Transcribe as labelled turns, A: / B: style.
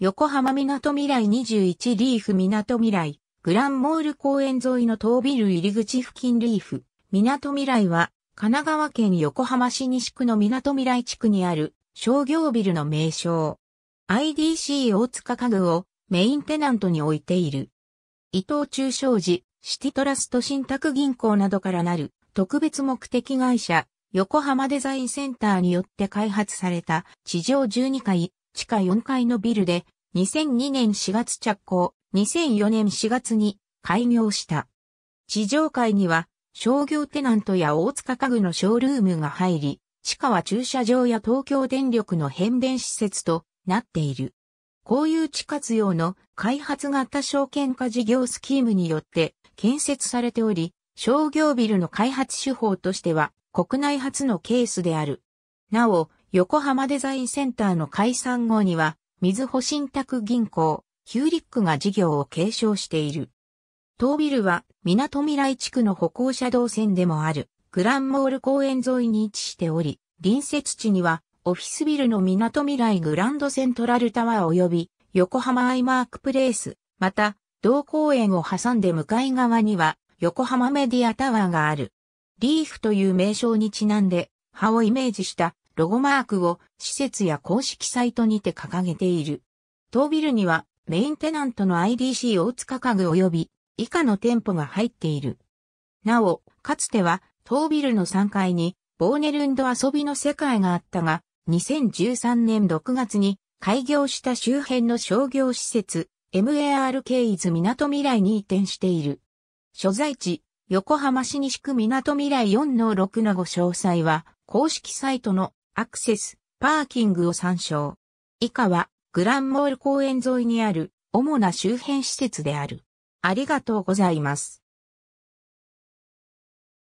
A: 横浜港未来21リーフ港未来、グランモール公園沿いの東ビル入り口付近リーフ、港未来は、神奈川県横浜市西区の港未来地区にある商業ビルの名称。IDC 大塚家具をメインテナントに置いている。伊藤忠商事、シティトラスト信託銀行などからなる特別目的会社、横浜デザインセンターによって開発された地上12階地下4階のビルで、2002年4月着工、2004年4月に開業した。地上階には商業テナントや大塚家具のショールームが入り、地下は駐車場や東京電力の変電施設となっている。こういう地活用の開発型証券化事業スキームによって建設されており、商業ビルの開発手法としては国内初のケースである。なお、横浜デザインセンターの解散後には、水保信託銀行、ヒューリックが事業を継承している。当ビルは、港未来地区の歩行者道線でもある、グランモール公園沿いに位置しており、隣接地には、オフィスビルの港未来グランドセントラルタワー及び、横浜アイマークプレイス、また、同公園を挟んで向かい側には、横浜メディアタワーがある。リーフという名称にちなんで、葉をイメージしたロゴマークを施設や公式サイトにて掲げている。当ビルにはメインテナントの IDC 大塚家具及び以下の店舗が入っている。なお、かつては当ビルの3階にボーネルンド遊びの世界があったが、2013年6月に開業した周辺の商業施設 MARK イズ港未来に移転している。所在地、横浜市西区港未来4の6のご詳細は、公式サイトのアクセス、パーキングを参照。以下は、グランモール公園沿いにある、主な周辺施設である。ありがとうございます。